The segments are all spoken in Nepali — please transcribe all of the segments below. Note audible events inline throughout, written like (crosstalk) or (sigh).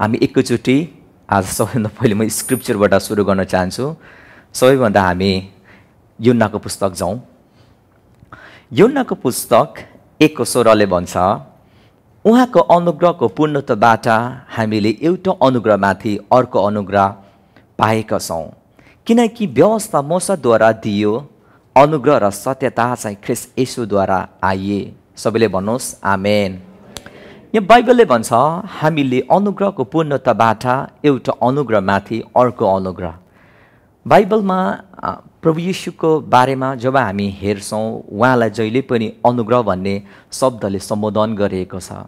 हामी एकैचोटि आज सबैभन्दा पहिले म स्क्रिप्चरबाट सुरु गर्न चाहन्छु सबैभन्दा हामी युनाको पुस्तक जाउँ युन्नाको पुस्तक एकको स्वरले भन्छ उहाँको अनुग्रहको पूर्णताबाट हामीले एउटा अनुग्रहमाथि अर्को अनुग्रह पाएका छौँ किनकि व्यवस्था मसद्वारा दियो अनुग्रह र सत्यता चाहिँ ख्रिस यसुद्वारा आइए सबैले भन्नुहोस् आमेन यहाँ बाइबलले भन्छ हामीले अनुग्रहको पूर्णताबाट एउटा अनुग्रहमाथि अर्को अनुग्रह बाइबलमा प्रभु यीशुको बारेमा जब हामी हेर्छौँ उहाँलाई जहिले पनि अनुग्रह भन्ने शब्दले सम्बोधन गरिएको छ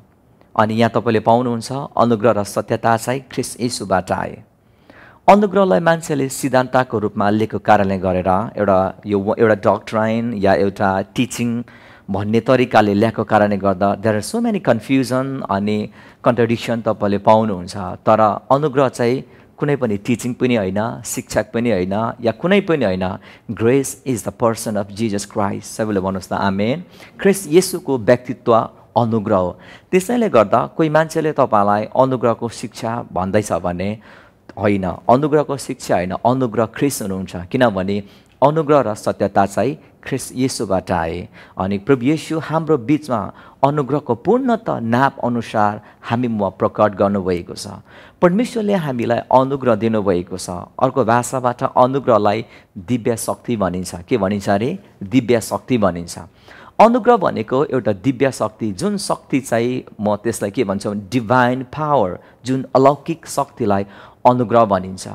अनि यहाँ तपाईँले पाउनुहुन्छ अनुग्रह र सत्यता चाहिँ ख्रिस यीशुबाट आए अनुग्रहलाई मान्छेले सिद्धान्तको रूपमा लिएको कारणले गरेर एउटा यो एउटा डक्ट्राइन या एउटा टिचिङ भन्ने तरिकाले ल्याएको कारणले गर्दा there are so many confusion अनि कन्ट्रडिक्सन तपाईँले पाउनुहुन्छ तर अनुग्रह चाहिँ कुनै पनि टिचिङ पनि होइन शिक्षक पनि होइन या कुनै पनि होइन grace is the person of Jesus Christ सबैले भन्नुहोस् न आमेन क्रिस्ट यसुको व्यक्तित्व अनुग्रह हो त्यसैले गर्दा कोही मान्छेले तपाईँलाई अनुग्रहको शिक्षा भन्दैछ भने होइन अनुग्रहको शिक्षा होइन अनुग्रह क्रिस हुनुहुन्छ किनभने अनुग्रह र सत्यता चाहिँ ख्रिस येसुबाट आए अनि प्रभु येसु हाम्रो बिचमा अनुग्रहको पूर्णत नाप अनुसार हामी म प्रकट गर्नुभएको छ परमेश्वरले हामीलाई अनुग्रह दिनुभएको छ अर्को भाषाबाट अनुग्रहलाई दिव्य शक्ति भनिन्छ के भनिन्छ अरे दिव्य शक्ति भनिन्छ अनुग्रह भनेको एउटा दिव्य शक्ति जुन शक्ति चाहिँ म त्यसलाई के भन्छौँ डिभाइन पावर जुन अलौकिक शक्तिलाई अनुग्रह भनिन्छ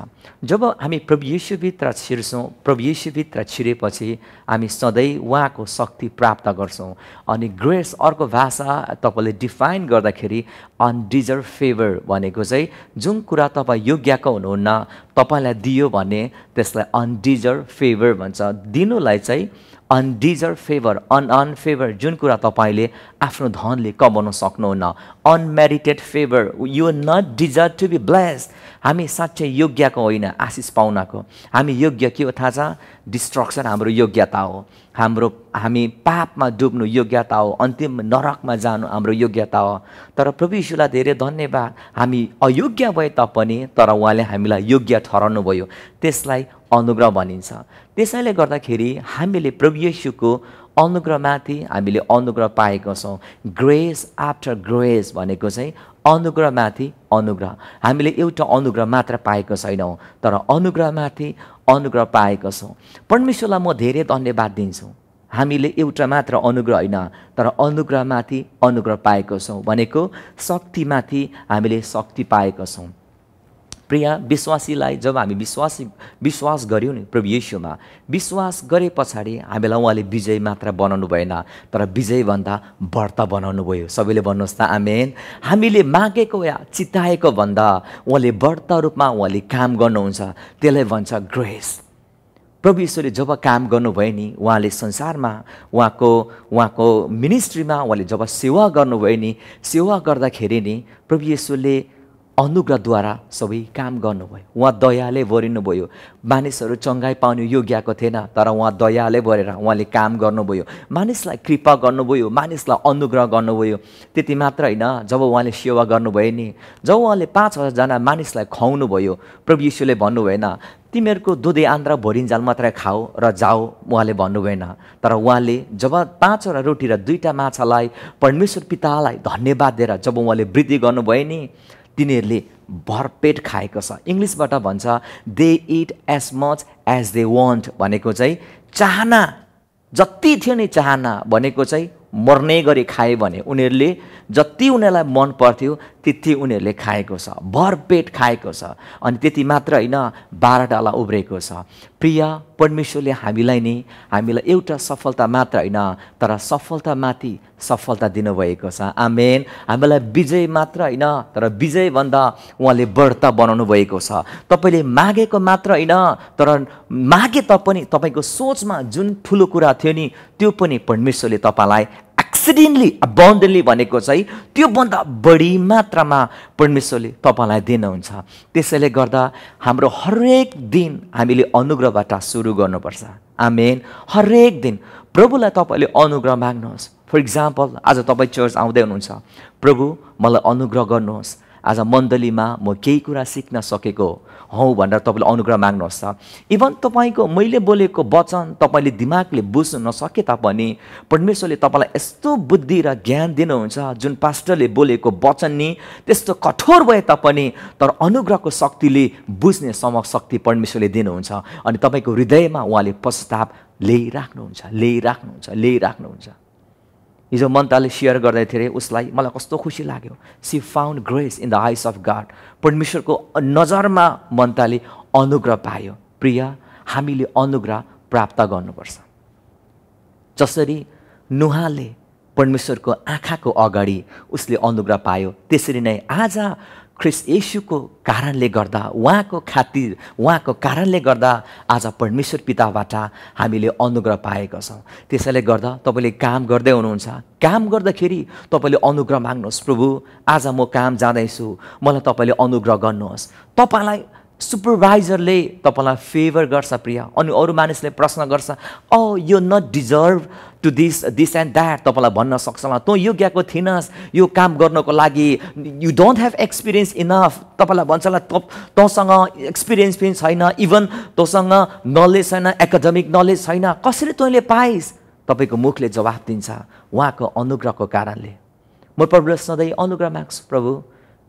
जब हामी प्रभु यीशुभित्र छिर्छौँ प्रभु यीशुभित्र छिरेपछि हामी सधैँ उहाँको शक्ति प्राप्त गर्छौँ अनि ग्रेस अर्को भाषा तपाईँले डिफाइन गर्दाखेरि अनडिजर्भ फेभर भनेको चाहिँ जुन कुरा तपाईँ योग्यको हुनुहुन्न तपाईँलाई दियो भने त्यसलाई अनडिजर्भ फेभर भन्छ दिनुलाई चाहिँ अनडिजर्भ फेभर अनअनफेभर जुन कुरा तपाईँले आफ्नो धनले कमाउन सक्नुहुन्न unmerited favour you not deserve to be blessed हामी साँच्चै योग्यको होइन आशिष पाउनको हामी योग्य के हो थाहा छ डिस्ट्रक्सन हाम्रो योग्यता हो हाम्रो हामी पापमा डुब्नु योग्यता हो अन्तिम नरकमा जानु हाम्रो योग्यता हो तर प्रभु यीशुलाई धेरै धन्यवाद हामी अयोग्य भए तापनि तर उहाँले हामीलाई योग्य ठहराउनु भयो त्यसलाई अनुग्रह भनिन्छ त्यसैले गर्दाखेरि हामीले प्रभु यीशुको अनुग्रहमाथि हामीले अनुग्रह पाएका छौँ ग्रेस आफ्टर ग्रेस भनेको चाहिँ अनुग्रहमाथि अनुग्रह हामीले एउटा अनुग्रह मात्र पाएको छैनौँ तर अनुग्रहमाथि अनुग्रह पाएका छौँ परमेश्वरलाई म धेरै धन्यवाद दिन्छु हामीले एउटा मात्र अनुग्रह होइन तर अनुग्रहमाथि अनुग्रह पाएको छौँ भनेको शक्तिमाथि हामीले शक्ति पाएका छौँ प्रिया विश्वासीलाई जब हामी विश्वासी विश्वास गऱ्यौँ नि प्रभु यीशुमा विश्वास गरे पछाडि हामीलाई उहाँले विजय मात्र बनाउनु भएन तर विजयभन्दा व्रत बनाउनु भयो सबैले भन्नुहोस् त आमेन हामीले मागेको या चिताएको भन्दा उहाँले व्रत रूपमा उहाँले काम गर्नुहुन्छ त्यसलाई भन्छ ग्रेस प्रभु ईश्वरले जब काम गर्नुभयो नि उहाँले संसारमा उहाँको उहाँको मिनिस्ट्रीमा उहाँले जब सेवा गर्नुभयो नि सेवा गर्दाखेरि नि प्रभु ईश्वरले अनुग्रहद्वारा सबै काम गर्नुभयो उहाँ दयाले भरिनुभयो मानिसहरू चङ्गाइ पाउने योग्यको थिएन तर उहाँ दयाले भरेर उहाँले काम गर्नुभयो मानिसलाई कृपा गर्नुभयो मानिसलाई अनुग्रह गर्नुभयो त्यति मात्र होइन जब उहाँले सेवा गर्नुभयो नि जब उहाँले पाँच हजारजना मानिसलाई खुवाउनु भयो प्रभु यीशुले भन्नुभएन तिमीहरूको दुधे आन्द्रा भोरिन्जाल मात्रै खाऊ र जाऊ उहाँले भन्नुभएन तर उहाँले जब पाँचवटा रोटी र दुईवटा माछालाई परमेश्वर पितालाई धन्यवाद दिएर जब उहाँले वृद्धि गर्नुभयो नि तिनीहरूले भरपेट खाएको छ इङ्ग्लिसबाट भन्छ they eat as much as they want भनेको चाहिँ चाहना जति थियो नि चाहना भनेको चाहिँ मर्ने गरी खाए भने उनीहरूले जति उनीहरूलाई मन पर्थ्यो त्यति उनीहरूले खाएको छ भरपेट खाएको छ अनि त्यति मात्र होइन बाह्र डाला उब्रेको छ प्रिय परमेश्वरले हामीलाई नै हामीलाई एउटा सफलता मात्र होइन तर सफलतामाथि सफलता दिनुभएको छ आमेन हामीलाई विजय मात्र होइन तर विजयभन्दा उहाँले बढ्ता बनाउनु भएको छ तपाईँले मागेको मात्र होइन तर मागे तापनि तपाईँको सोचमा जुन ठुलो कुरा थियो नि त्यो पनि परमेश्वरले तपाईँलाई एक्सिडेन्टली अबाउन्डेन्टली भनेको चाहिँ त्योभन्दा बढी मात्रामा परमेश्वरले तपाईँलाई दिनुहुन्छ त्यसैले गर्दा हाम्रो हरेक दिन हामीले अनुग्रहबाट सुरु गर्नुपर्छ आमेन हरेक दिन प्रभुलाई तपाईँले अनुग्रह माग्नुहोस् फर इक्जाम्पल आज तपाईँ चर्च आउँदै हुनुहुन्छ प्रभु मलाई अनुग्रह गर्नुहोस् आज मण्डलीमा म केही कुरा सिक्न सकेको हौ भनेर तपाईँले अनुग्रह माग्नुहोस् त इभन तपाईँको मैले बोलेको वचन तपाईँले दिमागले बुझ्नु नसके तापनि परमेश्वरले तपाईँलाई यस्तो बुद्धि र ज्ञान दिनुहुन्छ जुन पास्टरले बोलेको वचन नि त्यस्तो कठोर भए तापनि तर अनुग्रहको शक्तिले बुझ्ने सम शक्ति परमेश्वरले दिनुहुन्छ अनि तपाईँको हृदयमा उहाँले पश्चाताप ल्याइराख्नुहुन्छ ल्याइराख्नुहुन्छ ल्याइराख्नुहुन्छ हिजो मन्ताले सेयर गर्दै थिए उसलाई मलाई कस्तो खुसी लाग्यो she found grace in the eyes of God परमेश्वरको नजरमा मन्ताले अनुग्रह पायो प्रिय हामीले अनुग्रह प्राप्त गर्नुपर्छ जसरी नुहाले परमेश्वरको आँखाको अगाडि उसले अनुग्रह पायो त्यसरी नै आज ख्रिस येसुको कारणले गर्दा उहाँको खातिर उहाँको कारणले गर्दा आज परमेश्वर पिताबाट हामीले अनुग्रह पाएका छौँ त्यसैले गर्दा तपाईँले काम गर्दै हुनुहुन्छ काम गर्दाखेरि तपाईँले अनुग्रह माग्नुहोस् प्रभु आज म काम जाँदैछु मलाई तपाईँले अनुग्रह गर्नुहोस् तपाईँलाई सुपरभाइजरले तपाईँलाई फेभर गर्छ प्रिय अनि अरू मानिसले प्रश्न गर्छ अ यो not deserve to this this and that तपाईँलाई भन्न सक्छ तँ यो गएको थिइनस् यो काम गर्नको लागि you don't have experience enough तपाईँलाई भन्छ होला तँसँग एक्सपिरियन्स पनि छैन इभन तँसँग नलेज छैन एकाडेमिक नलेज छैन कसरी तैँले पाइस् तपाईँको मुखले जवाफ दिन्छ उहाँको अनुग्रहको कारणले म प्रभु सधैँ अनुग्रह माग्छु प्रभु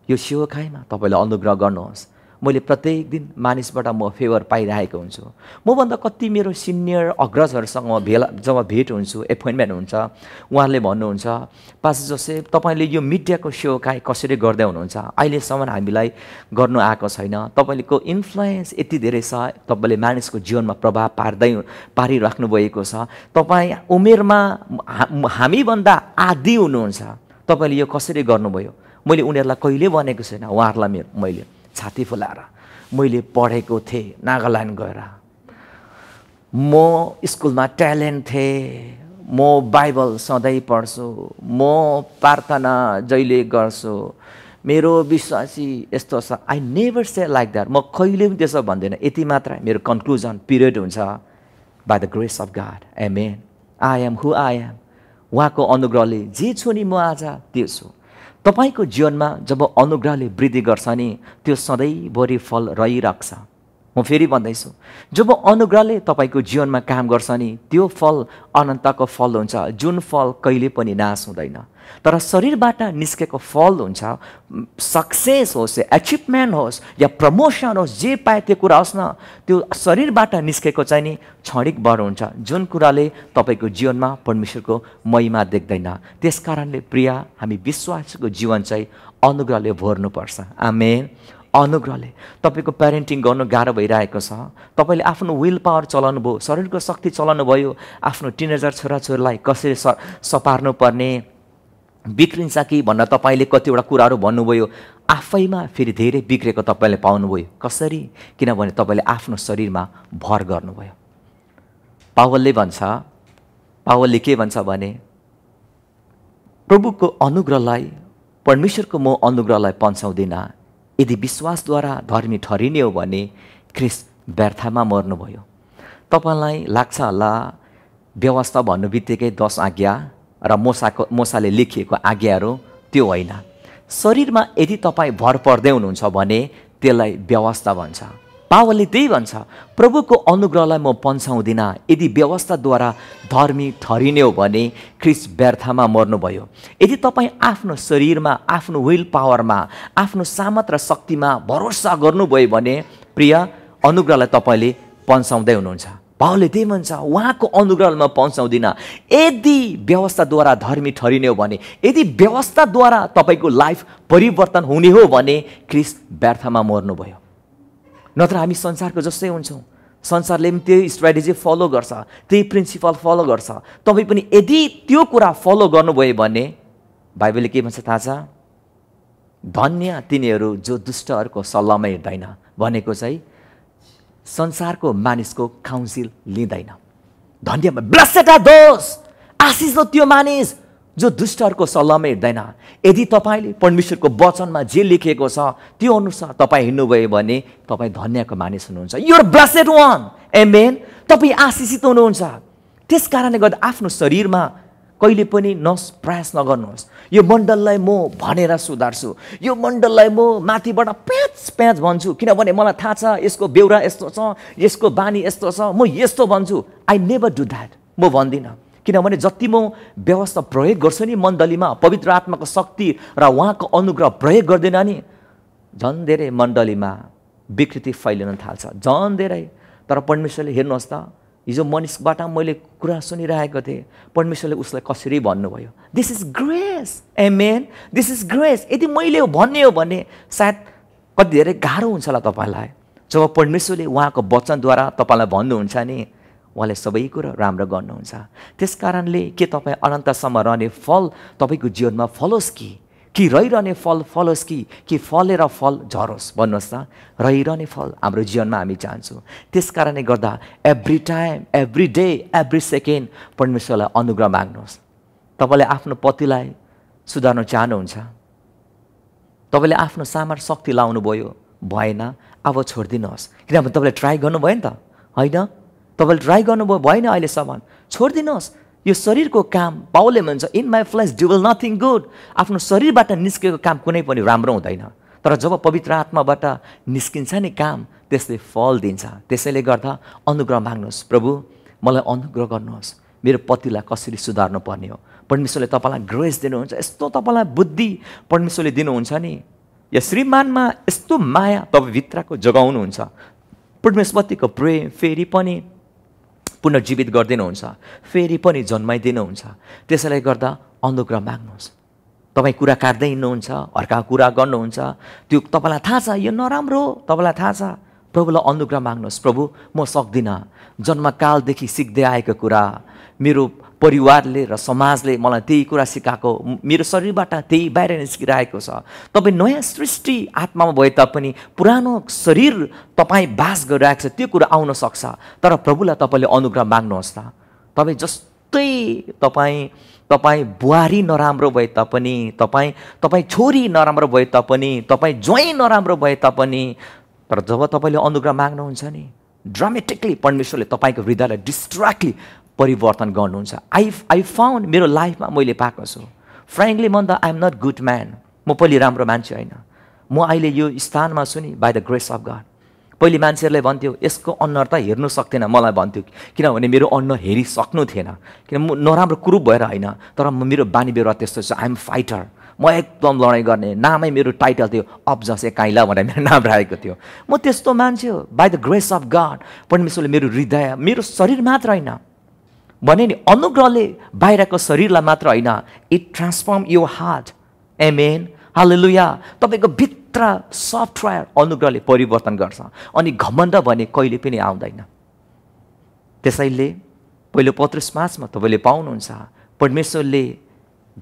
यो सेवा खाइमा तपाईँले अनुग्रह गर्नुहोस् मैले प्रत्येक दिन मानिसबाट म फेभर पाइरहेको हुन्छु मभन्दा कति मेरो सिनियर अग्रजहरूसँग म भेला जब भेट हुन्छु एपोइन्टमेन्ट हुन्छ उहाँहरूले भन्नुहुन्छ पास जसे तपाईँले यो मिडियाको काहीँ कसरी गर्दै हुनुहुन्छ अहिलेसम्म हामीलाई गर्नु आएको छैन तपाईँको इन्फ्लुएन्स यति धेरै छ तपाईँले मानिसको जीवनमा प्रभाव पार्दै पारिराख्नु भएको छ तपाईँ उमेरमा हामीभन्दा आधी हुनुहुन्छ तपाईँले यो कसरी गर्नुभयो मैले उनीहरूलाई कहिले भनेको छैन उहाँहरूलाई मेरो मैले छाती फुलाएर मैले पढेको थिएँ नागाल्यान्ड गएर म स्कुलमा ट्यालेन्ट थिएँ म बाइबल सधैँ पढ्छु म प्रार्थना जहिले गर्छु मेरो विश्वासी यस्तो छ I never say like that म कहिले पनि त्यसो भन्दिनँ यति मात्र मेरो कन्क्लुजन पिरियड हुन्छ by the grace of God amen I am who I am उहाँको अनुग्रहले जे छु नि म आज त्यो छु तपाईँको जीवनमा जब अनुग्रहले वृद्धि गर्छ नि त्यो सधैँभरि फल रहिराख्छ म फेरि भन्दैछु जब अनुग्रहले तपाईँको जीवनमा काम गर्छ नि त्यो फल अनन्तको फल हुन्छ जुन फल कहिले पनि नाश हुँदैन तर शरीरबाट निस्केको फल हुन्छ सक्सेस होस् या एचिभमेन्ट होस् या प्रमोसन होस् जे पाए त्यो कुरा होस् न त्यो शरीरबाट निस्केको चाहिँ नि क्षणिक बर हुन्छ जुन कुराले तपाईँको जीवनमा परमेश्वरको महिमा देख्दैन त्यस कारणले प्रिया हामी विश्वासको जीवन चाहिँ अनुग्रहले भर्नुपर्छ आमेन अनुग्रहले तपाईँको प्यारेन्टिङ गर्नु गाह्रो भइरहेको छ तपाईँले आफ्नो विल पावर चलाउनु भयो शरीरको शक्ति चलाउनु भयो आफ्नो टिनेजर छोराछोरीलाई कसरी स सपार्नु पर्ने बिग्रिन्छ कि भन्न तपाईँले कतिवटा कुराहरू भन्नुभयो आफैमा फेरि धेरै बिग्रेको तपाईँले पाउनुभयो कसरी किनभने तपाईँले आफ्नो शरीरमा भर गर्नुभयो पावलले भन्छ पावलले के भन्छ भने प्रभुको अनुग्रहलाई परमेश्वरको म अनुग्रहलाई पन्साउँदिनँ यदि विश्वासद्वारा धर्मी ठरिने हो भने क्रिस व्यर्थमा मर्नुभयो तपाईँलाई लाग्छ होला व्यवस्था भन्नु बित्तिकै दस आज्ञा र मोसाको मोसाले लेखिएको आज्ञाहरू त्यो होइन शरीरमा यदि तपाईँ भर पर्दै हुनुहुन्छ भने त्यसलाई व्यवस्था भन्छ पावलले त्यही भन्छ प्रभुको अनुग्रहलाई म पन्साउँदिनँ यदि व्यवस्थाद्वारा धर्मी ठरिने हो भने ख्रिस व्यर्थमा मर्नुभयो यदि तपाईँ आफ्नो शरीरमा आफ्नो विल पावरमा आफ्नो सामत र शक्तिमा भरोसा गर्नुभयो भने प्रिय अनुग्रहलाई तपाईँले पन्साउँदै हुनुहुन्छ पावलले त्यही भन्छ उहाँको अनुग्रहमा पन्साउँदिनँ यदि व्यवस्थाद्वारा धर्मी ठरिने हो भने यदि व्यवस्थाद्वारा तपाईँको लाइफ परिवर्तन हुने हो भने क्रिस व्यर्थमा मर्नुभयो नत्र हामी संसारको जस्तै हुन्छौँ संसारले पनि त्यही स्ट्राटेजी फलो गर्छ त्यही प्रिन्सिपल फलो गर्छ तपाईँ पनि यदि त्यो कुरा फलो गर्नुभयो भने बाइबलले के भन्छ थाहा छ धन्य तिनीहरू जो दुष्टहरूको सल्लाहमा हिँड्दैन भनेको चाहिँ संसारको मानिसको काउन्सिल लिँदैन धन्य ब्लसेटा दोष आशिष हो त्यो मानिस जो दुष्टहरूको सल्लाहमा हिँड्दैन यदि तपाईँले परमेश्वरको वचनमा जे लेखिएको छ त्यो अनुसार तपाईँ हिँड्नुभयो भने तपाईँ धन्यको मानिस हुनुहुन्छ युर ब्लेसेड वान एमेन तपाईँ आशिषित हुनुहुन्छ त्यस कारणले गर्दा आफ्नो शरीरमा कहिले पनि नस प्रयास नगर्नुहोस् यो मण्डललाई म भनेर सुधार्छु यो मण्डललाई म माथिबाट प्याच प्याच भन्छु किनभने मलाई थाहा छ यसको बेउरा यस्तो छ यसको बानी यस्तो छ म यस्तो भन्छु आई नेभर डु द्याट म भन्दिनँ किनभने जति म व्यवस्था प्रयोग गर्छु नि मण्डलीमा पवित्र आत्माको शक्ति र उहाँको अनुग्रह प्रयोग गर्दैन नि झन् धेरै मण्डलीमा विकृति फैलिन थाल्छ झन् धेरै तर परमेश्वरले हेर्नुहोस् त हिजो मनिषबाट मैले कुरा सुनिरहेको थिएँ परमेश्वरले उसलाई कसरी भन्नुभयो this is grace amen this is grace यदि मैले भन्ने हो भने सायद कति धेरै गाह्रो हुन्छ होला तपाईँलाई जब परमेश्वरले उहाँको वचनद्वारा तपाईँलाई भन्नुहुन्छ नि उहाँले सबै कुरो राम्रो गर्नुहुन्छ त्यस कारणले के तपाईँ अनन्तसम्म रहने फल तपाईँको जीवनमा फलोस् कि कि रहिरहने फल फलोस् कि कि फलेर फल झरोस् भन्नुहोस् त रहिरहने फल हाम्रो जीवनमा हामी चाहन्छौँ त्यस कारणले गर्दा every time every day every second परमेश्वरलाई अनुग्रह माग्नुहोस् तपाईँले आफ्नो पतिलाई सुधार्न चाहनुहुन्छ तपाईँले आफ्नो सामान शक्ति लाउनुभयो भएन अब छोडिदिनुहोस् किनभने तपाईँले ट्राई गर्नुभयो नि त होइन तपाईँले ट्राई गर्नुभयो भएन अहिलेसम्म छोडिदिनुहोस् यो शरीरको काम पाउले भन्छ in my flesh will nothing good आफ्नो शरीरबाट निस्केको काम कुनै पनि राम्रो हुँदैन तर जब पवित्र आत्माबाट निस्किन्छ नि काम त्यसले फल दिन्छ त्यसैले गर्दा अनुग्रह माग्नुहोस् प्रभु मलाई अनुग्रह गर्नुहोस् मेरो पतिलाई कसरी सुधार्नु पर्ने हो परमेश्वरले तपाईँलाई ग्रेस दिनुहुन्छ यस्तो तपाईँलाई बुद्धि परमेश्वरले दिनुहुन्छ नि या श्रीमानमा यस्तो माया तपाईँभित्रको जोगाउनुहुन्छ परमेश्वरतिको प्रेम फेरि पनि पुनर्जीवित गरिदिनुहुन्छ फेरि पनि जन्माइदिनुहुन्छ त्यसैले गर्दा अनुग्रह माग्नुहोस् तपाईँ कुरा काट्दै हिँड्नुहुन्छ अर्का कुरा गर्नुहुन्छ त्यो तपाईँलाई थाहा छ यो नराम्रो हो तपाईँलाई थाहा छ प्रभुलाई अनुग्रह माग्नुहोस् प्रभु म सक्दिनँ जन्मकालदेखि सिक्दै आएको कुरा मेरो परिवारले र समाजले मलाई त्यही कुरा सिकाएको मेरो शरीरबाट त्यही बाहिर निस्किरहेको छ तपाईँ नयाँ सृष्टि आत्मामा भए तापनि पुरानो शरीर तपाईँ बास गरिरहेको छ त्यो कुरा आउन सक्छ तर प्रभुलाई तपाईँले अनुग्रह माग्नुहोस् त तपाईँ जस्तै तपाईँ तपाईँ बुहारी नराम्रो भए तापनि तपाईँ तपाईँ छोरी नराम्रो भए तापनि तपाईँ ज्वाइँ नराम्रो भए तापनि तर जब तपाईँले अनुग्रह माग्नुहुन्छ नि ड्रामेटिकली परमेश्वरले तपाईँको हृदयलाई डिस्ट्राक्टली परिवर्तन गर्नुहुन्छ आई आई फाउन्ड मेरो लाइफमा मैले पाएको छु फ्रेङ्कली मन the I'm not good man म पहिले राम्रो मान्छे होइन म अहिले यो स्थानमा छु नि by the grace of God पहिले मान्छेहरूले भन्थ्यो यसको अनुहार त हेर्नु सक्थेन मलाई भन्थ्यो किनभने मेरो अनुहार हेरिसक्नु थिएन किन म नराम्रो कुरूप भएर होइन तर म मेरो बानी बेहोरा त्यस्तो छ आइएम फाइटर म एकदम लडाइँ गर्ने नामै मेरो टाइटल थियो अब्जसे काइला भनेर मेरो नाम राखेको थियो म त्यस्तो मान्छे हो by the grace of God परमेश्वरले मेरो हृदय मेरो शरीर मात्र होइन भने नि अनुग्रहले बाहिरको शरीरलाई मात्र होइन it transform your heart amen hallelujah तपाईँको भित्र सफ्टवेयर अनुग्रहले परिवर्तन गर्छ अनि घमण्ड भने कहिले पनि आउँदैन त्यसैले पहिलो पत्रुस मासमा तपाईँले पाउनुहुन्छ परमेश्वरले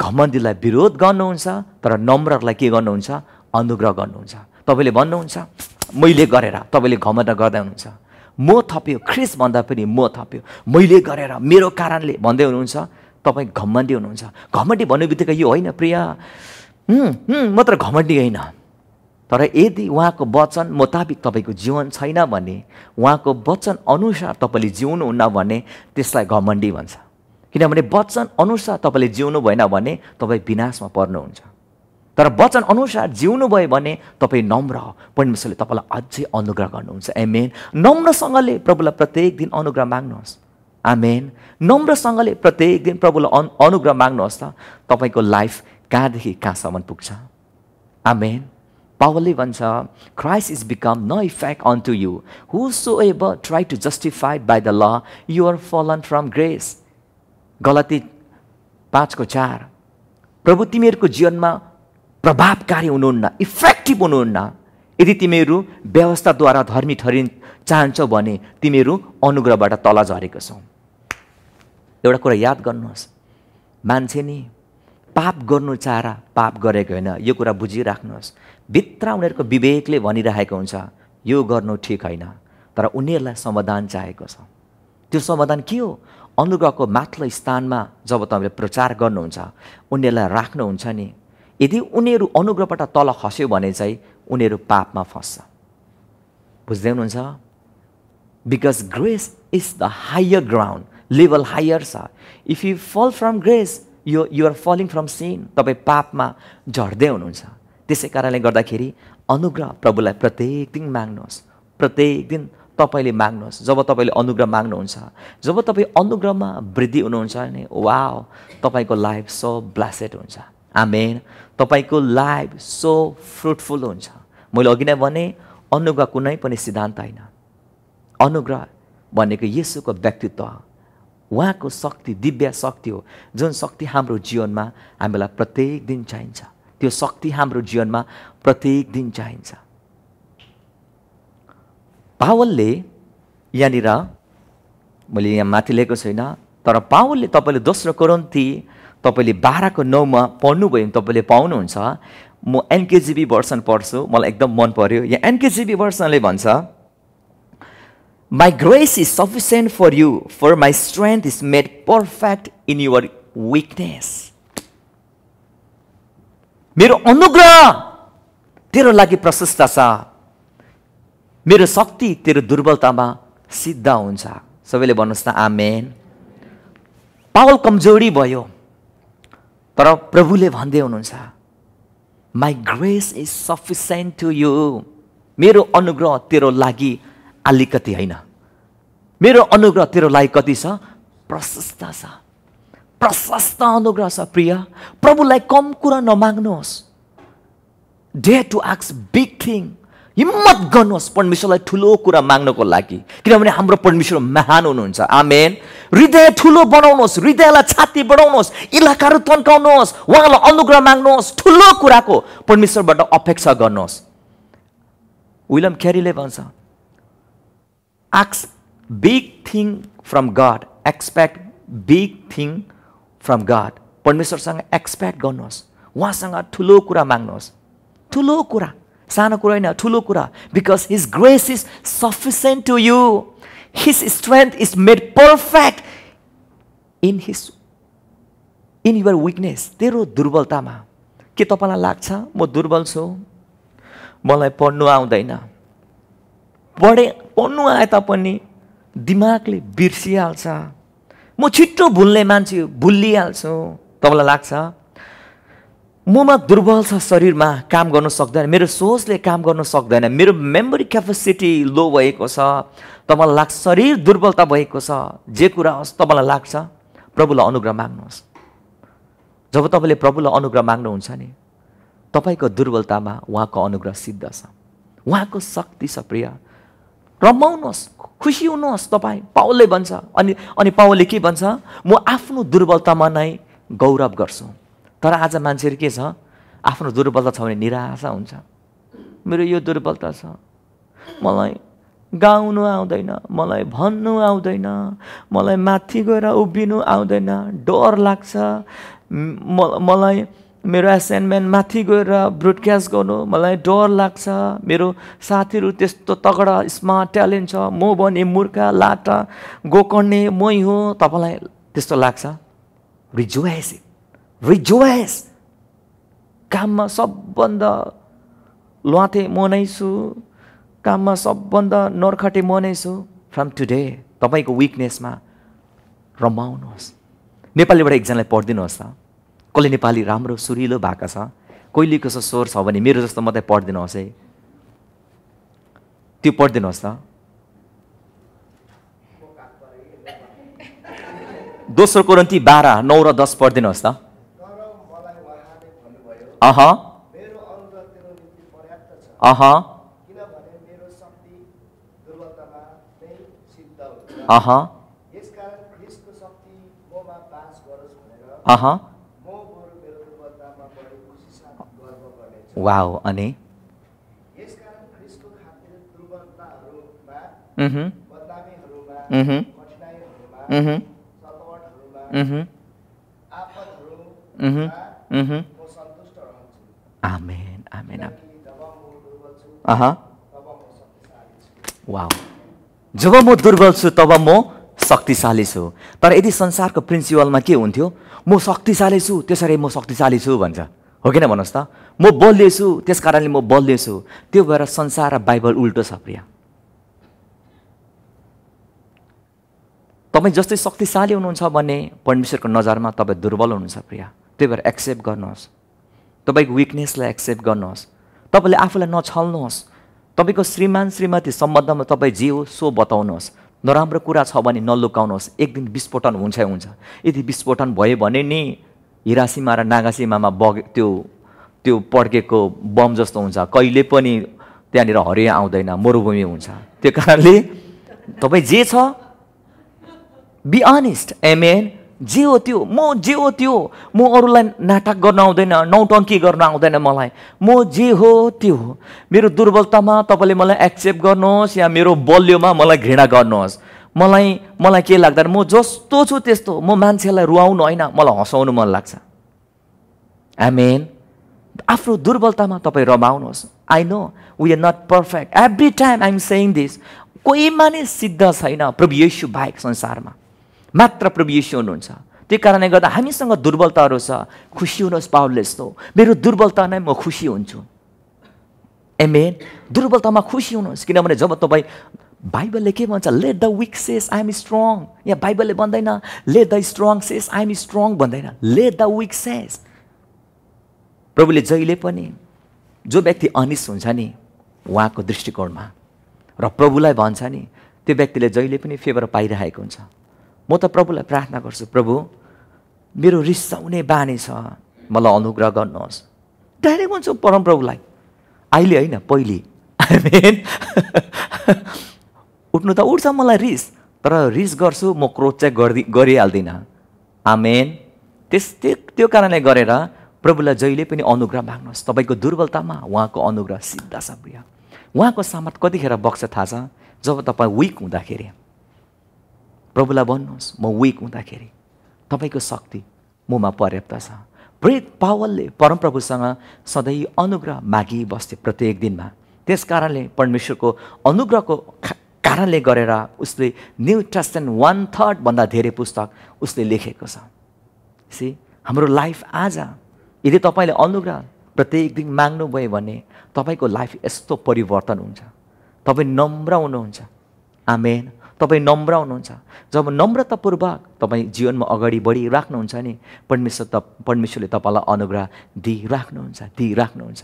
घमण्डीलाई विरोध गर्नुहुन्छ तर नम्रहरूलाई के गर्नुहुन्छ अनुग्रह गर्नुहुन्छ तपाईँले भन्नुहुन्छ मैले गरेर तपाईँले घमण्ड गर्दै हुनुहुन्छ म थप्यो ख्रिस भन्दा पनि म थप्यो मैले गरेर मेरो कारणले भन्दै हुनुहुन्छ तपाईँ घमण्डी हुनुहुन्छ घमण्डी भन्ने बित्तिकै यो होइन प्रिय म त घमण्डी होइन तर यदि उहाँको वचन मुताबिक तपाईँको जीवन छैन भने उहाँको वचन अनुसार तपाईँले जिउनुहुन्न भने त्यसलाई घमण्डी भन्छ किनभने वचन अनुसार तपाईँले जिउनु भएन भने तपाईँ विनाशमा पर्नुहुन्छ तर वचन अनुसार जिउनु भयो भने तपाईँ नम्र परमेश्वरले तपाईँलाई अझै अनुग्रह गर्नुहुन्छ एमेन नम्रसँगले प्रभुलाई प्रत्येक दिन अनुग्रह माग्नुहोस् आमेन नम्रसँगले प्रत्येक दिन प्रभुलाई अनु अनुग्रह माग्नुहोस् त तपाईँको लाइफ कहाँदेखि कहाँसम्म पुग्छ आमेन पावलले भन्छ Christ is become no effect unto you whosoever try to justify by the law you're fallen from grace गलती पाँचको चार प्रभु तिमीहरूको जीवनमा प्रभावकारी हुनुहुन्न इफेक्टिभ हुनुहुन्न यदि तिमीहरू व्यवस्थाद्वारा धर्मी ठहरिन चाहन्छौ भने तिमीहरू अनुग्रहबाट तल झरेको छौ एउटा कुरा याद गर्नुहोस् मान्छे नि पाप गर्नु चाहेर पाप गरेको होइन यो कुरा बुझिराख्नुहोस् भित्र उनीहरूको विवेकले भनिरहेको हुन्छ यो गर्नु ठिक होइन तर उनीहरूलाई समाधान चाहेको छ त्यो समाधान के हो अनुग्रहको माथिल्लो स्थानमा जब तपाईँले प्रचार गर्नुहुन्छ उनीहरूलाई राख्नुहुन्छ नि यदि उनीहरू अनुग्रहबाट तल खस्यो भने चाहिँ उनीहरू पापमा फस्छ बुझ्दै हुनुहुन्छ because grace is the higher ground level higher छ if you fall from grace you you're falling from sin तपाईँ पापमा झर्दै हुनुहुन्छ त्यसै कारणले गर्दाखेरि अनुग्रह प्रभुलाई प्रत्येक दिन माग्नुहोस् प्रत्येक दिन तपाईँले माग्नुहोस् जब तपाईँले अनुग्रह माग्नुहुन्छ जब तपाईँ अनुग्रहमा वृद्धि हुनुहुन्छ भने वा तपाईँको लाइफ सो ब्लासेड हुन्छ आमेन तपाईँको लाइफ सो फ्रुटफुल हुन्छ मैले अघि नै भने अनुग्रह कुनै पनि सिद्धान्त होइन अनुग्रह भनेको यसोको व्यक्तित्व उहाँको शक्ति दिव्य शक्ति हो जुन शक्ति हाम्रो जीवनमा हामीलाई प्रत्येक दिन चाहिन्छ त्यो शक्ति हाम्रो जीवनमा प्रत्येक दिन चाहिन्छ पावलले यहाँनिर मैले यहाँ माथि लिएको छैन तर पावलले तपाईँले दोस्रो कोरोन्ती तपाईँले बाह्रको नौमा पढ्नुभयो भने तपाईँले पाउनुहुन्छ म एनकेजिबी भर्सन पढ्छु मलाई एकदम मन पर्यो यहाँ एनकेजिबी भर्सनले भन्छ my grace is sufficient for you for my strength is made perfect in your weakness मेरो अनुग्रह तेरो लागि प्रशस्त छ मेरो शक्ति तेरो दुर्बलतामा सिद्ध हुन्छ सबैले भन्नुहोस् न आमेन पावल कमजोरी भयो तर प्रभुले भन्दै हुनुहुन्छ my grace is sufficient to you मेरो अनुग्रह तेरो लागि अलिकति होइन मेरो अनुग्रह तेरो लागि कति छ प्रशस्त छ प्रशस्त अनुग्रह छ प्रिय प्रभुलाई कम कुरा नमाग्नुहोस् डे टु आक्स बिग थिङ हिम्मत गर्नुहोस् परमेश्वरलाई ठुलो कुरा माग्नको लागि किनभने हाम्रो परमेश्वर महान हुनुहुन्छ आमेन हृदय ठुलो बनाउनुहोस् हृदयलाई छाती बढाउनुहोस् इलाकाहरू तन्काउनुहोस् उहाँलाई अनुग्रह माग्नुहोस् ठुलो कुराको परमेश्वरबाट अपेक्षा गर्नुहोस् विलियम क्यारीले भन्छ एक्स big thing from God expect big thing from God परमेश्वरसँग एक्सपेक्ट गर्नुहोस् उहाँसँग ठुलो कुरा माग्नुहोस् ठुलो कुरा सानो कुरा होइन ठुलो कुरा because his grace is sufficient to you his strength is made perfect in his in your weakness तेरो दुर्बलतामा के तपाईँलाई लाग्छ म दुर्बल छु मलाई पढ्नु आउँदैन पढे पढ्नु आए तापनि दिमागले बिर्सिहाल्छ म छिट्टो भुल्ने मान्छे भुलिहाल्छु तपाईँलाई लाग्छ ममा दुर्बल छ शरीरमा काम गर्न सक्दैन मेरो सोचले काम गर्न सक्दैन मेरो मेमोरी क्यापेसिटी लो भएको छ तपाईँलाई लाग्छ शरीर दुर्बलता भएको छ जे कुरा होस् तपाईँलाई लाग्छ प्रभुलाई अनुग्रह माग्नुहोस् जब तपाईँले प्रभुलाई अनुग्रह माग्नुहुन्छ नि तपाईँको दुर्बलतामा उहाँको अनुग्रह सिद्ध छ उहाँको शक्ति छ प्रिय रमाउनुहोस् खुसी हुनुहोस् तपाईँ पाउलले भन्छ अनि अनि पाउलले के भन्छ म आफ्नो दुर्बलतामा नै गौरव गर्छु तर आज मान्छेहरू के छ आफ्नो दुर्बलता छ भने निराशा हुन्छ मेरो यो दुर्बलता छ मलाई गाउनु आउँदैन मलाई भन्नु आउँदैन मलाई माथि गएर उभिनु आउँदैन डर लाग्छ मलाई मेरो एसाइनमेन्ट माथि गएर ब्रोडकास्ट गर्नु मलाई डर लाग्छ मेरो साथीहरू त्यस्तो तगडा स्मार्ट ट्यालेन्ट छ म भने मुर्खा लाटा गोकर्णे मै हो तपाईँलाई त्यस्तो लाग्छ रिजुआइसिङ रिजोएस काममा सबभन्दा ल्वाथे म नै छु काममा सबभन्दा नर्खटे म नै छु फ्रम टुडे तपाईँको विकनेसमा रमाउनुहोस् नेपालीबाट एकजनालाई पढिदिनुहोस् त कसले नेपाली राम्रो सुरिलो भएको छ कहिले कसो स्वर छ भने मेरो जस्तो मात्रै पढिदिनुहोस् है त्यो पढिदिनुहोस् त दोस्रो ती बाह्र नौ र दस पढिदिनुहोस् त अह अह अह अह वाओ अनि Mm-hmm. Mm-hmm. Mm-hmm. आमेन आमेन अह वा जब म दुर्बल छु तब म शक्तिशाली छु तर यदि संसारको प्रिन्सिपलमा के हुन्थ्यो म शक्तिशाली छु त्यसरी म शक्तिशाली छु भन्छ हो किन भन्नुहोस् त म बलियो छु त्यस कारणले म बलियो छु त्यो भएर संसार र बाइबल उल्टो छ प्रिया तपाईँ जस्तै शक्तिशाली हुनुहुन्छ भने परमेश्वरको नजरमा तपाईँ दुर्बल हुनुहुन्छ प्रिया त्यही भएर एक्सेप्ट गर्नुहोस् तपाईँको विकनेसलाई एक्सेप्ट गर्नुहोस् तपाईँले आफूलाई नछल्नुहोस् तपाईँको श्रीमान श्रीमती सम्बन्धमा तपाईँ जे हो सो बताउनुहोस् नराम्रो कुरा छ भने नलुकाउनुहोस् एक दिन विस्फोटन हुन्छै हुन्छ यदि विस्फोटन भयो भने नि हिरासीमा र नागासीमामा बग त्यो त्यो पड्केको बम जस्तो हुन्छ कहिले पनि त्यहाँनिर हरिया आउँदैन मरुभूमि हुन्छ त्यो कारणले तपाईँ जे छ बी अनेस्ट एमएन जे हो त्यो म जे हो त्यो म अरूलाई नाटक गर्न आउँदैन नौटङ्की गर्न आउँदैन मलाई म जे हो त्यो हो मेरो दुर्बलतामा तपाईँले मलाई एक्सेप्ट गर्नुहोस् या मेरो बलियोमा मलाई घृणा गर्नुहोस् मलाई मलाई के लाग्दैन म जस्तो छु त्यस्तो म मान्छेलाई रुवाउनु होइन मलाई हँसाउनु मन लाग्छ मेन आफ्नो दुर्बलतामा तपाईँ रमाउनुहोस् I know we are not perfect every time I am saying this कोही मानिस सिद्ध छैन प्रभु यसु बाहेक संसारमा मात्र प्रभु यीशु हुनुहुन्छ त्यही कारणले गर्दा हामीसँग दुर्बलताहरू छ खुसी हुनुहोस् पावलले जस्तो मेरो दुर्बलता नै म खुसी हुन्छु एमएन दुर्बलतामा खुसी हुनुहोस् किनभने जब तपाईँ बाइबलले के भन्छ let the weak says I'm strong यहाँ बाइबलले भन्दैन let the strong says I'm strong भन्दैन लेट द विक सेस प्रभुले जहिले पनि जो व्यक्ति अनिस हुन्छ नि उहाँको दृष्टिकोणमा र प्रभुलाई भन्छ नि त्यो व्यक्तिले जहिले पनि फेभर पाइरहेको हुन्छ म त प्रभुलाई प्रार्थना गर्छु प्रभु मेरो रिसाउने बानी छ मलाई अनुग्रह गर्नुहोस् डाइरेक्ट भन्छु प्रभुलाई अहिले होइन पहिले आइमेन (laughs) उठ्नु त उठ्छ मलाई रिस तर रिस गर्छु म क्रोध चाहिँ गरिदि गरिहाल्दिनँ आमेन त्यस त्यो कारणले गरेर प्रभुलाई जहिले पनि अनुग्रह माग्नुहोस् तपाईँको दुर्बलतामा उहाँको अनुग्रह सिद्धा छ प्रिय उहाँको सामर्थ कतिखेर बग्छ थाहा छ जब तपाईँ विक हुँदाखेरि प्रभुलाई भन्नुहोस् म विक हुँदाखेरि तपाईँको शक्ति ममा पर्याप्त छ प्रेत पावलले परमप्रभुसँग सधैँ अनुग्रह मागी बस्थे प्रत्येक दिनमा त्यस कारणले परमेश्वरको अनुग्रहको कारणले गरेर उसले न्यु टेस्टेन्ट वान थर्डभन्दा धेरै पुस्तक उसले लेखेको छ सी हाम्रो लाइफ आज यदि तपाईँले अनुग्रह प्रत्येक दिन माग्नुभयो भने तपाईँको लाइफ यस्तो परिवर्तन हुन्छ तपाईँ नम्र हुनुहुन्छ आमेन तपाईँ नम्र हुनुहुन्छ जब नम्रतापूर्वक तपाईँ जीवनमा अगाडि बढिराख्नुहुन्छ नि परमेश्वर त परमेश्वरले तपाईँलाई अनुग्रह दिइराख्नुहुन्छ दिइराख्नुहुन्छ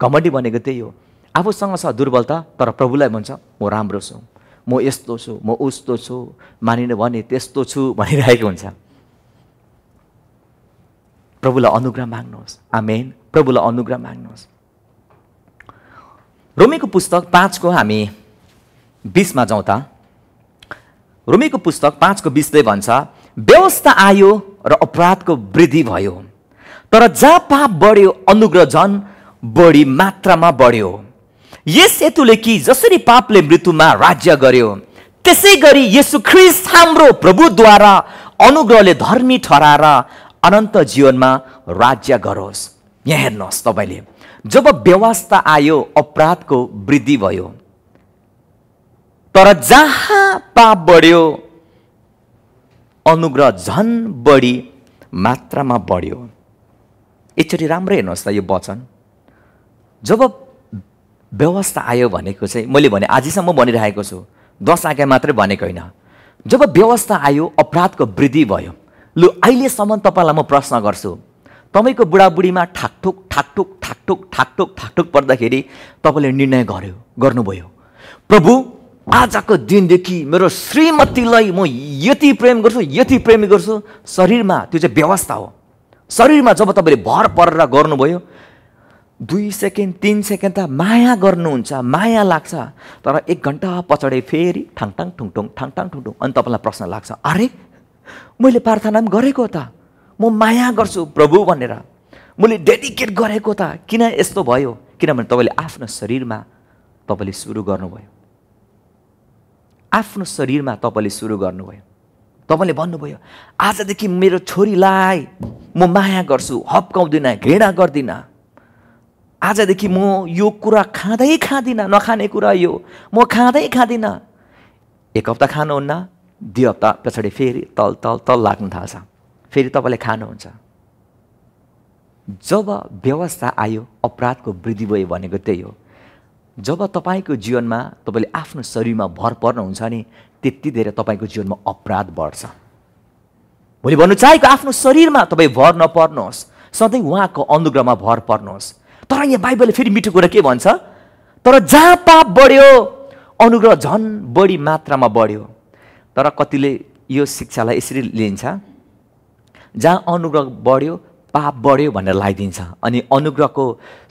कमडी भनेको त्यही हो आफूसँग छ दुर्बलता तर प्रभुलाई भन्छ म राम्रो छु म यस्तो छु म उस्तो छु मानिन भने त्यस्तो छु (laughs) भनिरहेको हुन्छ प्रभुलाई अनुग्रह माग्नुहोस् आमेन प्रभुलाई अनुग्रह माग्नुहोस् रोमीको पुस्तक पाँचको हामी बिसमा त रोमीको पुस्तक पाँचको बिसले भन्छ व्यवस्था आयो र अपराधको वृद्धि भयो तर जहाँ पाप बढ्यो अनुग्रह झन बढी मात्रामा बढ्यो यस हेतुले कि जसरी पापले मृत्युमा राज्य गर्यो त्यसै गरी यसु ख्रिस हाम्रो प्रभुद्वारा अनुग्रहले धर्मी ठहराएर अनन्त जीवनमा राज्य गरोस् यहाँ हेर्नुहोस् तपाईँले जब व्यवस्था आयो अपराधको वृद्धि भयो तर जहाँ पाप बढ्यो अनुग्रह झन् बढी मात्रामा बढ्यो एकचोटि राम्रो हेर्नुहोस् त यो वचन जब व्यवस्था आयो भनेको चाहिँ मैले भने आजसम्म भनिरहेको छु दस आज्ञा मात्रै भनेको होइन जब व्यवस्था आयो अपराधको वृद्धि भयो लु अहिलेसम्म तपाईँलाई म प्रश्न गर्छु तपाईँको बुढाबुढीमा ठाकठुक ठाकठुक ठाकठुक ठाकठुक ठाकठुक पर्दाखेरि तपाईँले निर्णय गर्यो गर्नुभयो प्रभु आजको दिनदेखि मेरो श्रीमतीलाई म यति प्रेम गर्छु यति प्रेम गर्छु शरीरमा त्यो चाहिँ व्यवस्था हो शरीरमा जब तपाईँले भर परेर गर्नुभयो दुई सेकेन्ड तिन सेकेन्ड त माया गर्नुहुन्छ माया लाग्छ तर एक घन्टा पछाडि फेरि ठाङठाङ ठुङठुङ ठाङठाङ ठुङठुङ अनि तपाईँलाई प्रश्न लाग्छ अरे मैले प्रार्थना पनि गरेको त म माया गर्छु प्रभु भनेर मैले डेडिकेट गरेको त किन यस्तो भयो किनभने तपाईँले आफ्नो शरीरमा तपाईँले सुरु गर्नुभयो आफ्नो शरीरमा तपाईँले सुरु गर्नुभयो तपाईँले भन्नुभयो आजदेखि मेरो छोरीलाई म माया गर्छु हप्काउँदिनँ घृणा गर्दिनँ आजदेखि म यो कुरा खाँदै खाँदिनँ नखाने कुरा यो म खाँदै खाँदिनँ एक हप्ता खानुहुन्न दुई हप्ता पछाडि फेरि तल तल तल लाग्नु थाल्छ फेरि तपाईँले खानुहुन्छ जब व्यवस्था आयो अपराधको वृद्धि भयो भनेको त्यही हो जब तपाईँको जीवनमा तपाईँले आफ्नो शरीरमा भर पर्नुहुन्छ नि त्यति धेरै तपाईँको जीवनमा अपराध बढ्छ भोलि भन्नु चाहेको आफ्नो शरीरमा तपाईँ भर नपर्नुहोस् सधैँ उहाँको अनुग्रहमा भर पर्नुहोस् तर यहाँ बाइबलले फेरि मिठो कुरा के भन्छ तर जहाँ पाप बढ्यो अनुग्रह झन् बढी मात्रामा बढ्यो तर कतिले यो शिक्षालाई यसरी लिन्छ जहाँ अनुग्रह बढ्यो पाप बढ्यो भनेर लगाइदिन्छ अनि अनुग्रहको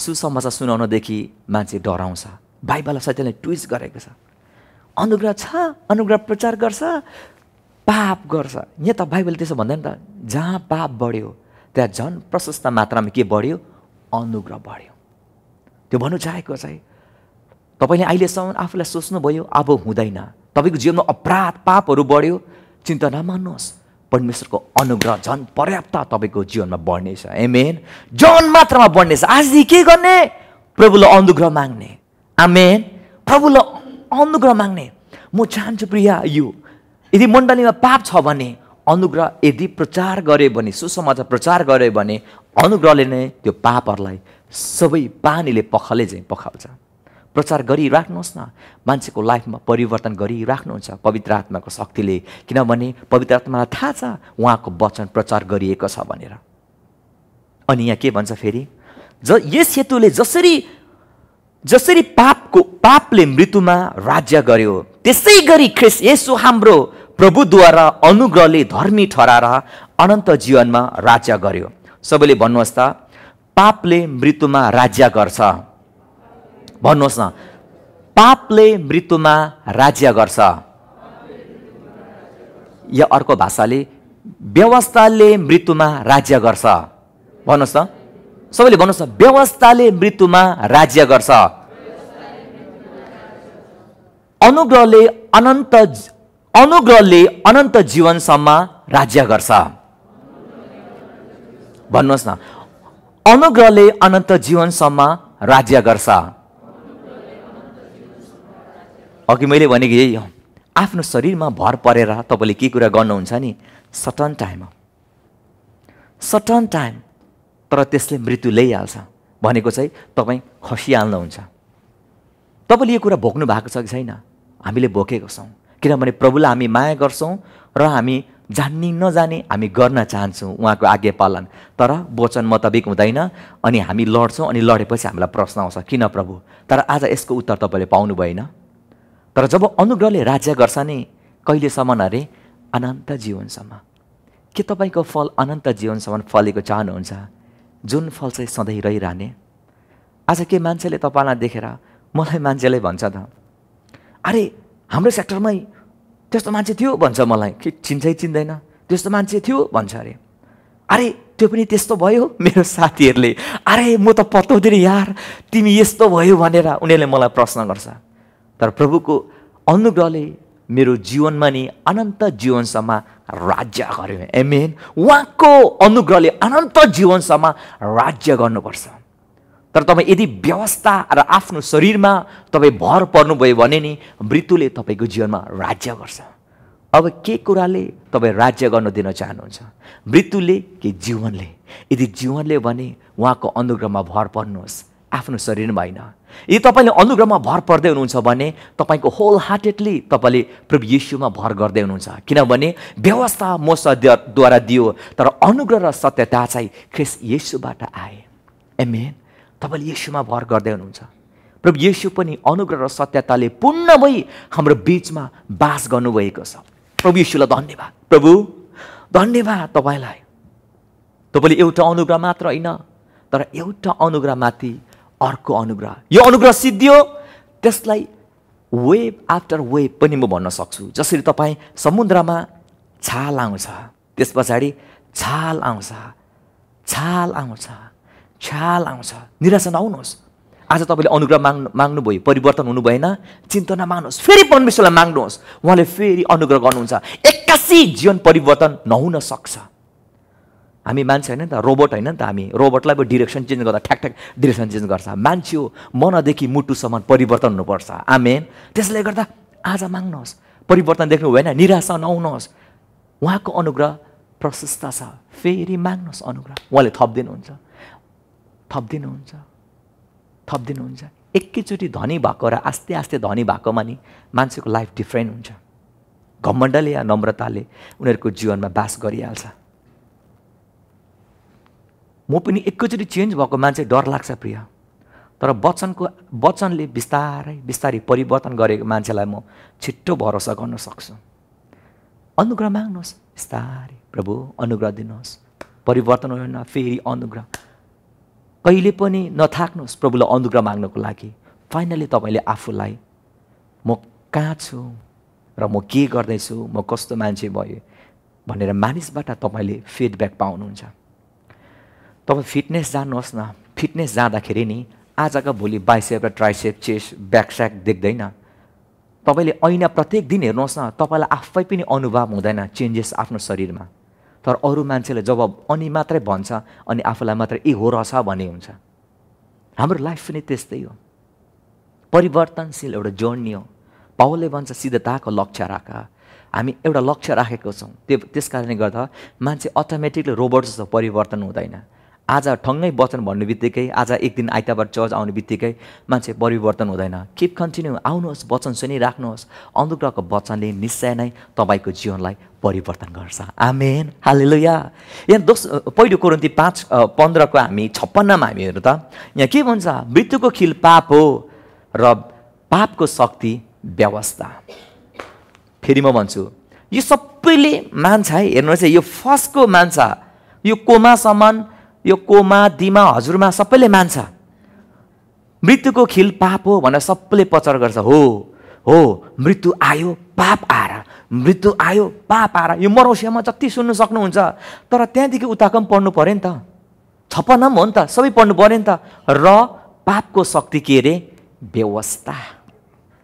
सुसमाचार सुनाउनदेखि मान्छे डराउँछ बाइबललाई सत्यले ट्विस्ट गरेको छ अनुग्रह छ अनुग्रह प्रचार गर्छ पाप गर्छ यहाँ त बाइबल त्यसो भन्दैन त जहाँ पाप बढ्यो त्यहाँ झन् प्रशस्त मात्रामा के बढ्यो अनुग्रह बढ्यो त्यो भन्नु चाहेको चाहिँ तपाईँले अहिलेसम्म आफूलाई सोच्नुभयो अब हुँदैन तपाईँको जीवनमा अपराध पापहरू बढ्यो चिन्ता नमान्नुहोस् परमेश्वरको अनुग्रह झन् पर्याप्त तपाईँको जीवनमा बढ्नेछ एमेन जन मात्रामा बढ्नेछ आजदेखि के गर्ने प्रभुलाई अनुग्रह माग्ने आमेन प्रभुलाई अनुग्रह माग्ने म चाहन्छु प्रिया यो यदि मण्डलीमा पाप छ भने अनुग्रह यदि प्रचार गरे भने सुसमाचार प्रचार गरे भने अनुग्रहले नै त्यो पापहरूलाई सबै पानीले पखले चाहिँ पखाल्छ प्रचार गरिराख्नुहोस् न मान्छेको लाइफमा परिवर्तन गरिराख्नुहुन्छ पवित्र आत्माको शक्तिले किनभने पवित्र आत्मालाई थाहा छ उहाँको वचन प्रचार गरिएको छ भनेर अनि यहाँ के भन्छ फेरि ज यस हेतुले जसरी जसरी पापको पापले मृत्युमा राज्य गर्यो त्यसै गरी ख्रिस यसो हाम्रो प्रभुद्वारा अनुग्रहले धर्मी ठहराएर अनन्त जीवनमा राज्य गर्यो सबैले भन्नुहोस् त पापले मृत्युमा राज्य गर्छ भन्नुहोस् न पापले मृत्युमा राज्य गर्छ या अर्को भाषाले व्यवस्थाले मृत्युमा राज्य गर्छ भन्नुहोस् न सबैले भन्नुहोस् न व्यवस्थाले मृत्युमा राज्य गर्छ अनुग्रहले अनन्त अनुग्रहले अनन्त जीवनसम्म राज्य गर्छ भन्नुहोस् न अनुग्रहले अनन्त जीवनसम्म राज्य गर्छ अघि मैले भनेको यही हो आफ्नो शरीरमा भर परेर तपाईँले के कुरा गर्नुहुन्छ नि सटन टाइम हो सटन टाइम तर त्यसले मृत्यु ल्याइहाल्छ भनेको चाहिँ तपाईँ खसिहाल्नुहुन्छ तपाईँले यो कुरा भोग्नु भएको छ कि छैन हामीले भोकेको छौँ किनभने प्रभुलाई हामी माया गर्छौँ र हामी जान्ने नजाने हामी गर्न चाहन्छौँ उहाँको आज्ञा पालन तर वचन मुताबिक हुँदैन अनि हामी लड्छौँ अनि लडेपछि हामीलाई प्रश्न आउँछ किन प्रभु तर आज यसको उत्तर तपाईँले पाउनु भएन तर जब अनुग्रहले राज्य गर्छ नि कहिलेसम्म अरे अनन्त जीवनसम्म के तपाईँको फल अनन्त जीवनसम्म फलेको चाहनुहुन्छ जुन फल चाहिँ सधैँ रहिरहने आज के मान्छेले तपाईँलाई देखेर मलाई मान्छेले भन्छ त अरे हाम्रो सेक्टरमै त्यस्तो मान्छे थियो भन्छ मलाई के चिन्छै चिन्दैन त्यस्तो मान्छे थियो भन्छ अरे अरे त्यो पनि त्यस्तो भयो मेरो साथीहरूले अरे म त पताउँदिनँ यार तिमी यस्तो भयो भनेर उनीहरूले मलाई प्रश्न गर्छ तर प्रभुको अनुग्रहले मेरो जीवनमा नि अनन्त जीवनसम्म राज्य गर्यो एमेन उहाँको अनुग्रहले अनन्त जीवनसम्म राज्य गर्नुपर्छ तर तपाईँ यदि व्यवस्था र आफ्नो शरीरमा तपाईँ भर पर्नुभयो भने नि मृत्युले तपाईँको जीवनमा राज्य गर्छ अब के कुराले तपाईँ राज्य गर्न दिन चाहनुहुन्छ मृत्युले कि जीवनले यदि जीवनले भने उहाँको अनुग्रहमा भर पर्नुहोस् आफ्नो शरीरमा होइन यदि तपाईँले अनुग्रहमा भर पर्दै हुनुहुन्छ भने तपाईँको होल हार्टेडली तपाईँले प्रभु यीशुमा भर गर्दै हुनुहुन्छ किनभने व्यवस्था म मोसद्वारा दियो तर अनुग्रह र सत्यता चाहिँ ख्रिस येसुबाट आए एमएन तपाईँले यीशुमा भर गर्दै हुनुहुन्छ प्रभु येसु पनि अनुग्रह र सत्यताले पूर्ण भई हाम्रो बिचमा बास गर्नुभएको छ प्रभु यीशुलाई धन्यवाद प्रभु धन्यवाद तपाईँलाई तपाईँले एउटा अनुग्रह मात्र होइन तर एउटा अनुग्रहमाथि अर्को अनुग्रह यो अनुग्रह सिद्धियो त्यसलाई वेभ आफ्टर वेभ पनि म भन्न सक्छु जसरी तपाईँ समुद्रमा छाल आउँछ त्यस पछाडि छाल आउँछ छाल आउँछ छाल आउँछ निराशा नहुनुहोस् आज तपाईँले अनुग्रह माग्नु माग्नुभयो परिवर्तन हुनु भएन चिन्ता नमाग्नुहोस् फेरि परमेश्वरलाई माग्नुहोस् उहाँले फेरि अनुग्रह गर्नुहुन्छ एक्कासी जीवन परिवर्तन नहुन सक्छ हामी मान्छे होइन नि त रोबोट होइन नि त हामी रोबोटलाई पो डिरेक्सन चेन्ज गर्दा ठ्याक ठ्याक डिरेक्सन चेन्ज गर्छ मान्छे हो मनदेखि मुटुसम्म परिवर्तन हुनुपर्छ आमेन त्यसले गर्दा आज माग्नुहोस् परिवर्तन देख्नु भएन निराशा नहुनुहोस् उहाँको अनुग्रह प्रशस्त छ फेरि माग्नुहोस् अनुग्रह उहाँले थपिदिनुहुन्छ थपिदिनुहुन्छ थपिदिनुहुन्छ एकैचोटि धनी भएको र आस्ते आस्ते धनी भएकोमा नि मान्छेको लाइफ डिफ्रेन्ट हुन्छ घमण्डले या नम्रताले उनीहरूको जीवनमा बास गरिहाल्छ म पनि एकैचोटि चेन्ज भएको मान्छे डर लाग्छ प्रिय तर वचनको वचनले बिस्तारै बिस्तारै परिवर्तन गरेको मान्छेलाई म छिट्टो भरोसा गर्न सक्छु अनुग्रह माग्नुहोस् बिस्तारै प्रभु अनुग्रह दिनुहोस् परिवर्तन होइन फेरि अनुग्रह कहिले पनि नथाक्नुहोस् प्रभुलाई अनुग्रह माग्नको लागि फाइनली तपाईँले आफूलाई म कहाँ छु र म के गर्दैछु म कस्तो मान्छे भएँ भनेर मानिसबाट तपाईँले फिडब्याक पाउनुहुन्छ तपाईँ फिटनेस जानुहोस् न फिटनेस जाँदाखेरि नि आजको भोलि बाइसेप र ट्राइसेप चेस्ट ब्याकस्याक देख्दैन तपाईँले ऐना प्रत्येक दिन हेर्नुहोस् न तपाईँलाई आफै पनि अनुभव हुँदैन चेन्जेस आफ्नो शरीरमा तर अरू मान्छेले जब अनि मात्रै भन्छ अनि आफूलाई मात्रै ए हो रहेछ भन्ने हुन्छ हाम्रो लाइफ पनि त्यस्तै हो परिवर्तनशील एउटा जर्नी हो पाउले भन्छ सिद्धताको लक्ष्य राख हामी एउटा लक्ष्य राखेको छौँ त्यो त्यस कारणले गर्दा मान्छे अटोमेटिकली रोबोट जस्तो परिवर्तन हुँदैन आज ठङ्गै वचन भन्ने बित्तिकै आज एक दिन आइतबार चर्च आउने बित्तिकै मान्छे परिवर्तन हुँदैन किप कन्टिन्यू आउनुहोस् वचन सुनिराख्नुहोस् अनुग्रहको वचनले निश्चय नै तपाईँको जीवनलाई परिवर्तन गर्छ आमेन हालेलुया यहाँ दोस पहिलो कोरोन्ती पाँच पन्ध्रको हामी छप्पन्नमा हामी हेर्नु त यहाँ के भन्छ मृत्युको खिल पाप हो र पापको शक्ति व्यवस्था फेरि म भन्छु यो सबैले मान्छ है हेर्नुहोस् है यो फर्स्टको मान्छ यो कोमासम्म यो कोमा दिमा हजुरमा सबैले मान्छ मृत्युको खिल पाप हो भनेर सबैले पचर गर्छ हो हो मृत्यु आयो पाप आएर मृत्यु आयो पाप आएर यो मरौसियामा जति सुन्नु सक्नुहुन्छ तर त्यहाँदेखि उताको पनि पढ्नु पऱ्यो नि त पनि हो नि त सबै पढ्नु पऱ्यो नि त र पापको शक्ति के अरे व्यवस्था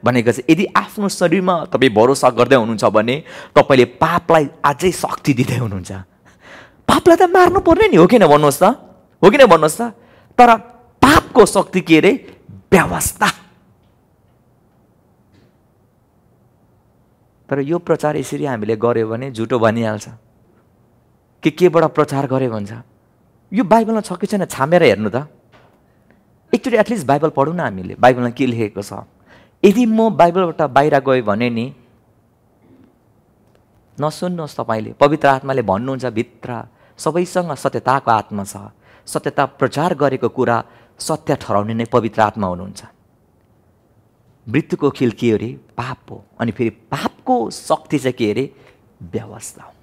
भनेको चाहिँ यदि आफ्नो शरीरमा तपाईँ भरोसा गर्दै हुनुहुन्छ भने तपाईँले पापलाई अझै शक्ति दिँदै हुनुहुन्छ पापलाई त मार्नु पर्ने नि हो किन भन्नुहोस् त हो किन भन्नुहोस् त तर पापको शक्ति के अरे व्यवस्था तर यो प्रचार यसरी हामीले गऱ्यो भने झुटो भनिहाल्छ के केबाट प्रचार गऱ्यो भन्छ यो बाइबलमा छ कि छैन छामेर हेर्नु त एकचोटि एटलिस्ट बाइबल पढौँ न हामीले बाइबलमा के लेखेको छ यदि म बाइबलबाट बाहिर गएँ भने नि नसुन्नुहोस् तपाईँले पवित्र आत्माले भन्नुहुन्छ भित्र सबैसँग सत्यताको आत्मा छ सत्यता प्रचार गरेको कुरा सत्य ठहराउने नै पवित्र आत्मा हुनुहुन्छ मृत्युको खेल के अरे पाप हो अनि फेरि पापको शक्ति चाहिँ के अरे व्यवस्था हो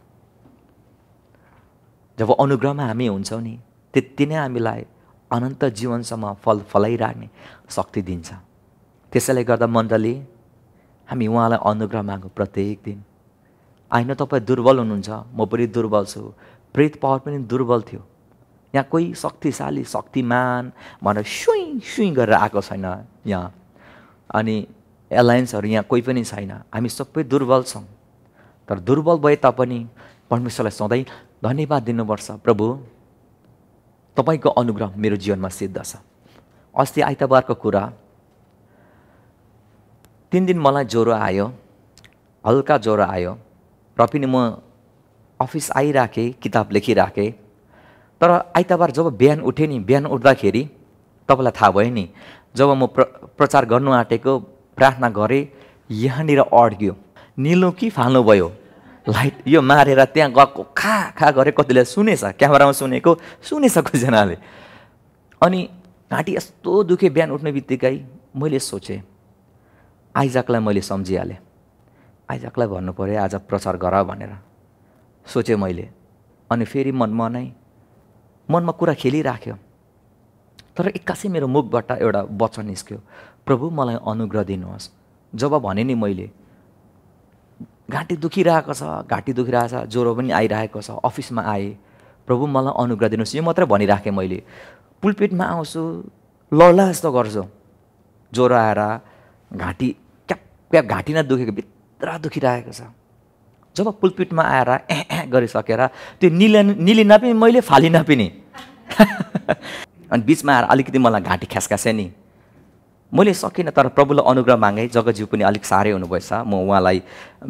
जब अनुग्रहमा हामी हुन्छौँ नि त्यति नै हामीलाई अनन्त जीवनसम्म फल फलाइराख्ने शक्ति दिन्छ त्यसैले गर्दा मण्डली हामी उहाँलाई अनुग्रह मागौँ प्रत्येक दिन होइन तपाईँ दुर्बल हुनुहुन्छ म पनि दुर्बल छु ब्रेथ पावर पनि दुर्बल थियो यहाँ कोही शक्तिशाली शक्तिमान भनेर सुई सुई गरेर आएको छैन यहाँ अनि एलायन्सहरू यहाँ कोही पनि छैन हामी सबै दुर्बल छौँ तर दुर्बल भए तापनि परमेश्वरलाई सधैँ धन्यवाद दिनुपर्छ प्रभु तपाईँको अनुग्रह मेरो जीवनमा सिद्ध छ अस्ति आइतबारको कुरा तिन दिन मलाई ज्वरो आयो हल्का ज्वरो आयो र पनि म अफिस आइराखेँ किताब लेखिराखेँ तर आइतबार जब बिहान उठेँ नि बिहान उठ्दाखेरि तपाईँलाई थाहा भयो नि जब म प्र प्रचार गर्नु आँटेको प्रार्थना गरेँ यहाँनिर अड्क्यो निलो कि फाल्नु भयो लाइट यो मारेर त्यहाँ गएको खा खा गरे कतिले सुनेछ क्यामेरामा सुनेको सुनेछ कतिजनाले अनि घाँटी यस्तो दुखेँ बिहान उठ्ने बित्तिकै मैले सोचेँ आइजाकलाई मैले सम्झिहालेँ आइजाकलाई भन्नु पऱ्यो आज प्रचार गर भनेर सोचेँ मैले अनि फेरि मनमा नै मनमा कुरा खेलिराख्यो तर एक्कासी मेरो मुखबाट एउटा वचन निस्क्यो प्रभु मलाई अनुग्रह दिनुहोस् जब भने नि मैले घाँटी दुखिरहेको छ घाँटी दुखिरहेको छ ज्वरो पनि आइरहेको छ अफिसमा आएँ प्रभु मलाई अनुग्रह दिनुहोस् यो मात्रै भनिराखेँ मैले पुलपेटमा आउँछु लड्ला जस्तो गर्छु ज्वरो आएर घाँटी क्याप क्याप घाँटी नै दुखेको भित्र दुखिरहेको छ जब पुलपिटमा आएर ए ए गरिसकेर त्यो निल निलिन पनि मैले फालिन पनि (laughs) अनि बिचमा आएर अलिकति मलाई घाँटी ख्यासखासे नि मैले सकिनँ तर प्रभुलाई अनुग्रह मागेँ जगज्यू पनि अलिक साह्रै हुनुभएछ म उहाँलाई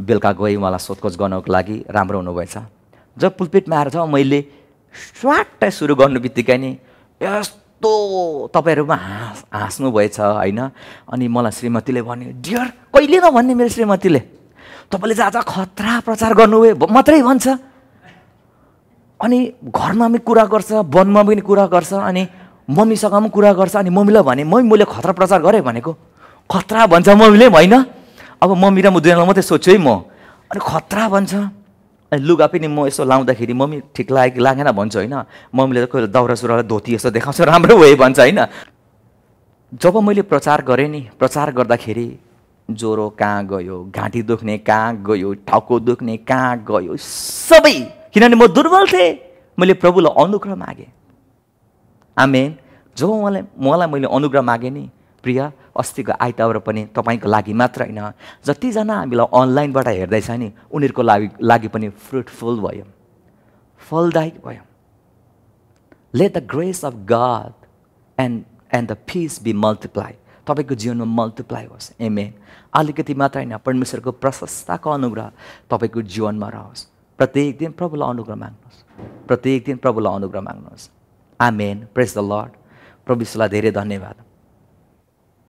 बेलुका गएँ उहाँलाई सोधखोज गर्नको लागि राम्रो हुनुभएछ जब पुलपिटमा आएर जब मैले स्वाट्टै सुरु गर्नु बित्तिकै नि यस्तो तपाईँहरूमा हाँस भएछ होइन अनि मलाई श्रीमतीले भन्यो डियर कहिले नभन्ने मेरो श्रीमतीले तपाईँले चाहिँ आज खतरा प्रचार गर्नुभयो मात्रै भन्छ अनि घरमा पनि कुरा गर्छ वनमा पनि कुरा गर्छ अनि मम्मीसँग पनि कुरा गर्छ अनि मम्मीलाई भने मम्मी मैले खतरा प्रचार गरेँ भनेको खतरा भन्छ मम्मीले पनि होइन अब मम्मी र म दुईजनालाई मात्रै सोध्छु है म अनि खतरा भन्छ अनि लुगा पनि म यसो लाउँदाखेरि मम्मी ठिक लाग्यो कि लागेन भन्छु होइन मम्मीले त कोही बेला दाउरा धोती यसो देखाउँछ राम्रो भयो भन्छ होइन जब मैले प्रचार गरेँ नि प्रचार गर्दाखेरि ज्वरो कहाँ गयो घाँटी दुख्ने कहाँ गयो टाउको दुख्ने कहाँ गयो सबै किनभने म दुर्बल थिएँ मैले प्रभुलाई अनुग्रह मागेँ आमेन जो मलाई मलाई मैले अनुग्रह मागेँ नि प्रिय अस्तिको आइतबार पनि तपाईँको लागि मात्र होइन जतिजना हामीलाई अनलाइनबाट हेर्दैछ नि उनीहरूको लागि लागि पनि फ्रुटफुल भयो फलदायक भयो let the grace of God and and the fish be multiply तपाईँको जीवनमा मल्टिप्लाई होस् एमए अलिकति मात्र होइन परमेश्वरको प्रशस्तताको अनुग्रह तपाईँको जीवनमा रहोस् प्रत्येक दिन प्रभुलाई अनुग्रह माग्नुहोस् प्रत्येक दिन प्रभुलाई अनुग्रह माग्नुहोस् amen praise the Lord प्रविश्वलाई धेरै धन्यवाद